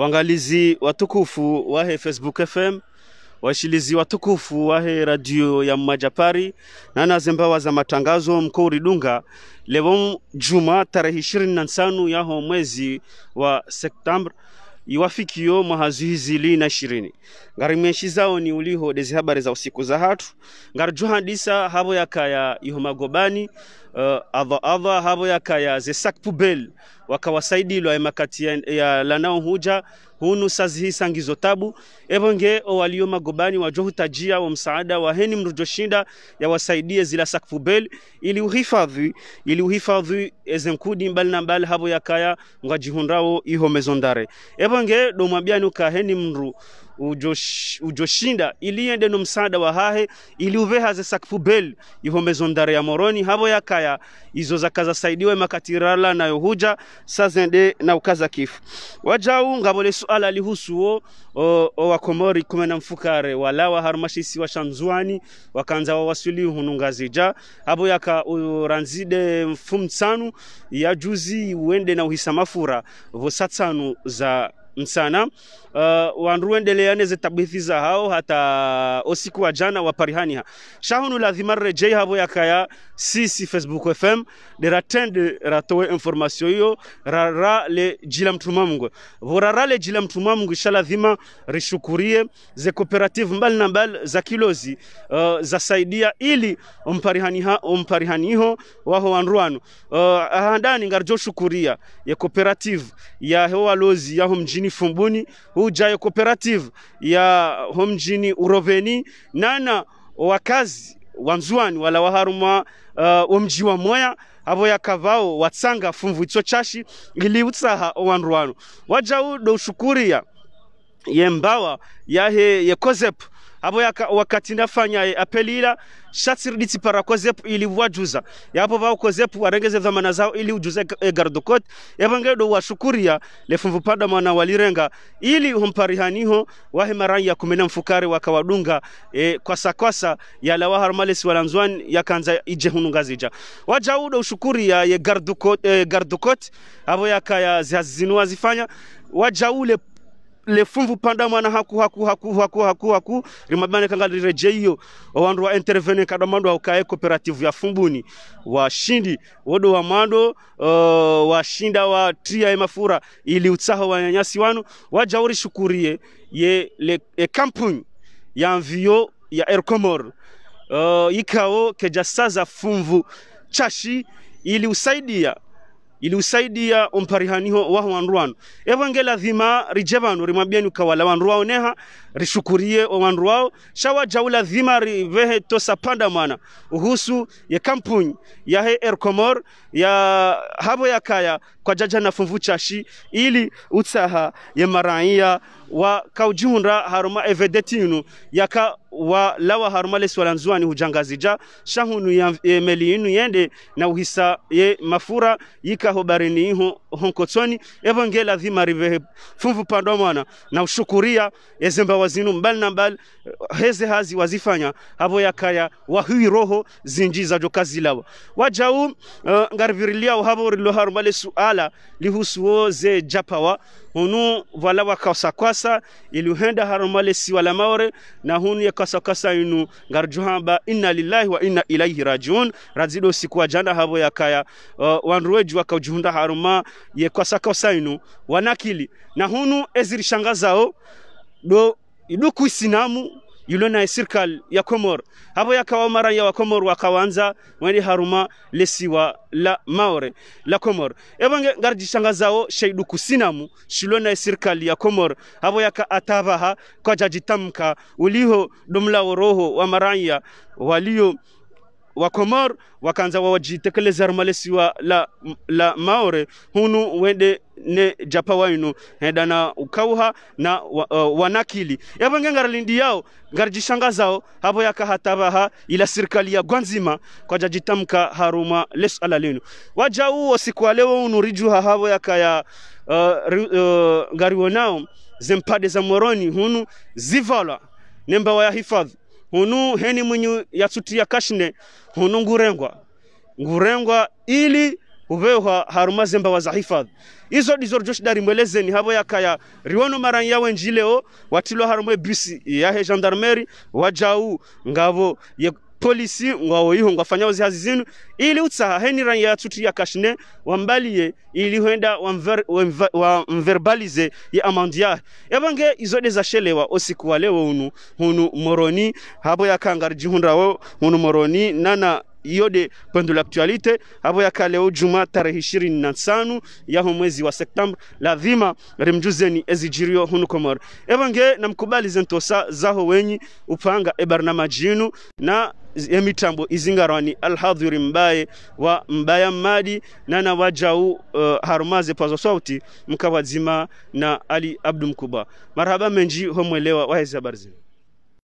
wangalizi watukufu wahe Facebook FM, washilizi watukufu wahe radio ya Majapari na nazembawa za matangazo mkuu ridunga leo juma tarehe ishirini na nsanu yaho mwezi wa Septemba iwafikio mahazu li na ishirini mweshi zao ni uliho dezi habari za usiku za hatu ngarjuhandisa havo yakaya iho magobani uh, adha adha habo yakaya ze sac poubelle wakawasaidilwa emakati ya, ya lanao huja hunu sazihi sangizo tabu ebonge walio magobani wajohutajia wa msaada wa heni mrujoshinda wasaidie zila sac poubelle ili uhifadhi ili uhifadhi ezenkudi mbali na mbali habo yakaya ngajihundrawo iho mezondare ebonge domwabiani ukaheni mru ujoshinda ujo iliende no msada wa hahe iliuveha ze sakfubel ihomezo mdare ya moroni havo yakaya izo zakaza saidiwe makatirala nayo huja sazende na ukaza kifu wajau ngabole suala lihusu o, lihusuo wakomori kume na mfukare wala wa wa shanzuani wakanza wa wasuli hunungazija havo yaka uranzide mfumtsanu ya juzi uende na uhisamafura vosatsanu za msana. Uh, wandu endeleane zitabwithiza hao hata osiku wa jana wa parihaniha shahunu lazima rejei havo yakaya sisi Facebook FM de ratende ratowe information hiyo rara le jila mtuma vorara le jila mtuma Mungu sha lazima rishukurie ze cooperative mbali na mbali za kilozi uh, za saidia ili umparihaniha umparihaniho waho wanruano uh, ahandani ngarjo shukuria ya cooperative ya hewa lozi yaho mjini mjini Fumbuni hujayo cooperative ya homjini Uroveni nana wakazi wa mzuani wala waharuma uh, omji wa moya avo yakavao watsanga fumvu itso chashi ili utsaha owanruwano wajau shukuria yembawa yahe yekozep abo yaka, wakati nafanya e, eh, apelila shatsi riditsi para kwa zepu ili wajuza yapo vao kwa zepu warengeze dhamana zao ili ujuze e, eh, gardokot evangedo washukuria lefumvu pada mwana walirenga ili humpari haniho wahe marai ya kumena mfukare wakawadunga e, eh, kwa sakwasa ya lawa kwasa kwasa yala waharmalesi walanzwan yakanza waja udo ushukuri ya e, gardokot e, gardukot abo yaka ya zihazinua zifanya wajaule lefumvu panda mwana haku haku haku haku haku haku rimabane kangali hiyo wandu wa intervene kadwa mando ukae cooperative ya fumbuni washindi wodo wa mando uh, washinda wa tria mafura ili utsaho wa nyanyasi wanu wajauri shukurie ye le e kampuni ya mvio ya Ercomor uh, ikao kejasaza fumvu chashi ili usaidia iliusaidia omparihaniho waho wandu evangela dhima rije vandu rimwambieni ukawala wandu wao neha rishukurie wandu wao shawa jaula dhima rivehe tosa panda mwana uhusu ye kampunyi yahe erkomor ya havo kaya kwa jaja na fumvu chashi ili utsaha ye maraia wa kaujihunda haruma evedetinu yaka wa lawa harumale swala nzuani hujangazija e, meli inu yende na uhisa ye mafura yika hobarini iho honkotsoni evo ngela dhima rivehe fumvu pandwa mwana na ushukuria ezemba wazinu mbali na mbali heze hazi wazifanya havo ya kaya wa hui roho zinji za jokazi lawa wajau uh, eh, ngarivirilia uhavo rilo harumale suala lihusuo ze japawa hunu wala wakasakwasa ili henda harmale si wala maore na hunu ya kasakwasa inu ngarjuhamba inna lillahi wa inna ilaihi rajiun razido wa janda habo ya kaya uh, wanruweju wakajuhunda haruma ye kasakwasa inu wanakili na hunu ezirishanga zao do iduku isinamu yule na serikali ya Komoro. Hapo yakawa mara ya Wakomoro wakawanza weni haruma lesiwa la Maore la Komoro. Ebonge ngarjishangazao shaidu kusinamu shilo na serikali ya Komoro. Hapo yaka atavaha kwa jajitamka uliho dumla roho wa maranya walio wa Komor wakaanza wawajitekeleza armalesi wa la, la Maore hunu wende ne japa wainu heda na ukauha na wa, uh, wanakili yapo ngengara lindi yao ngarijishangazao hapo yakahatabaha ila serikali ya gwanzima kwa jajitamka haruma les alalinu waja uo siku leo unurijuha havo yakaya uh, uh, ngariwonao zempade za moroni hunu zivala nemba ya hifadhi hunu heni mwinyu yasutia kashne hunu ngurengwa ngurengwa ili uvewa haruma zemba waza hifadhi izo dizo josh dari ni habo yakaya riwono mara yawe njileo watilo harumwe bisi yahe gendarmerie wajau ngavo polisi waoiho afanyawo zihazi zinu ili utsaha heni ranya ya tuti ya kashne wambaliye ili huenda wa mverbalize ya amandia yabange izode za shelewa osiku wa leo unu hunu moroni habo ya kangar jihundrawo hunu moroni nana yode pendu l'actualité abo yaka leo juma tarehe ishirini na tano yaho mwezi wa Septembre, lazima remjuzeni ezijirio hunu komor evange namkubali zentosa zaho wenyi upanga ebarna ebarnamajinu na y'emitambo izingarwani alhadhuri mbaye wa mbaya mmadi nana wajau uh, harumaze pazo sauti mkawadzima na ali abdu mkuba marhaba menji homwelewa wahezi habari zenu